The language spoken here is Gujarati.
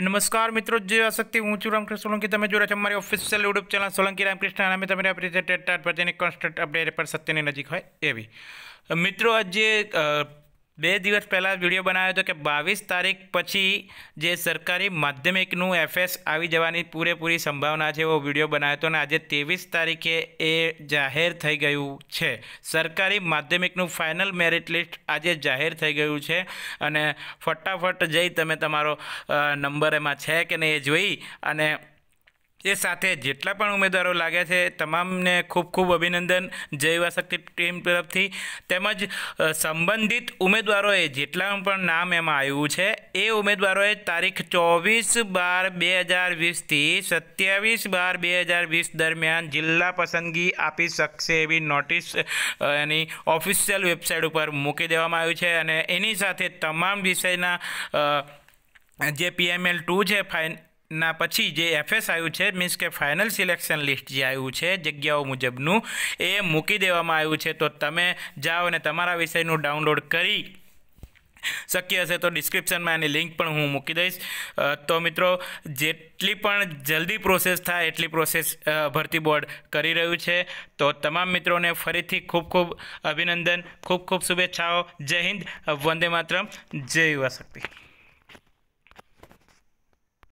નમસ્કાર મિત્રો જે આસક્તિ હું છું રામકૃષ્ણ સોલંકી તમે જોડે છો અમારી official YouTube channel Solanki Ramkrishna અને તમે આપણી છે ટેટ પર જેની કોન્સ્ટન્ટ અપડેટ પર સત્યની નજીક હોય એવી મિત્રો આજે બે દિવસ પહેલાં વિડીયો બનાવ્યો હતો કે બાવીસ તારીખ પછી જે સરકારી માધ્યમિકનું એફએસ આવી જવાની પૂરેપૂરી સંભાવના છે એવો વિડીયો બનાવ્યો હતો અને આજે ત્રેવીસ તારીખે એ જાહેર થઈ ગયું છે સરકારી માધ્યમિકનું ફાઇનલ મેરિટ લિસ્ટ આજે જાહેર થઈ ગયું છે અને ફટાફટ જઈ તમે તમારો નંબર એમાં છે કે નહીં એ જોઈ અને એ સાથે જેટલા પણ ઉમેદવારો લાગ્યા છે તમામને ખૂબ ખૂબ અભિનંદન જય શક્તિ ટીમ તરફથી તેમજ સંબંધિત ઉમેદવારોએ જેટલા પણ નામ એમાં આવ્યું છે એ ઉમેદવારોએ તારીખ ચોવીસ બાર બે હજાર વીસથી સત્યાવીસ બાર બે હજાર વીસ દરમિયાન જિલ્લા પસંદગી આપી શકશે એવી નોટિસ એની ઓફિશિયલ વેબસાઇટ ઉપર મૂકી દેવામાં આવ્યું છે અને એની સાથે તમામ વિષયના જે પીએમએલ ટુ છે ફાઇન ના પછી જે એફએસ આવ્યું છે મીન્સ કે ફાઇનલ સિલેક્શન લિસ્ટ જે આવ્યું છે જગ્યાઓ મુજબનું એ મૂકી દેવામાં આવ્યું છે તો તમે જાઓ અને તમારા વિષયનું ડાઉનલોડ કરી શક્ય હશે તો ડિસ્ક્રિપ્શનમાં એની લિંક પણ હું મૂકી દઈશ તો મિત્રો જેટલી પણ જલ્દી પ્રોસેસ થાય એટલી પ્રોસેસ ભરતી બોર્ડ કરી રહ્યું છે તો તમામ મિત્રોને ફરીથી ખૂબ ખૂબ અભિનંદન ખૂબ ખૂબ શુભેચ્છાઓ જય હિન્દ વંદે માત્રમ જય યુવા શક્તિ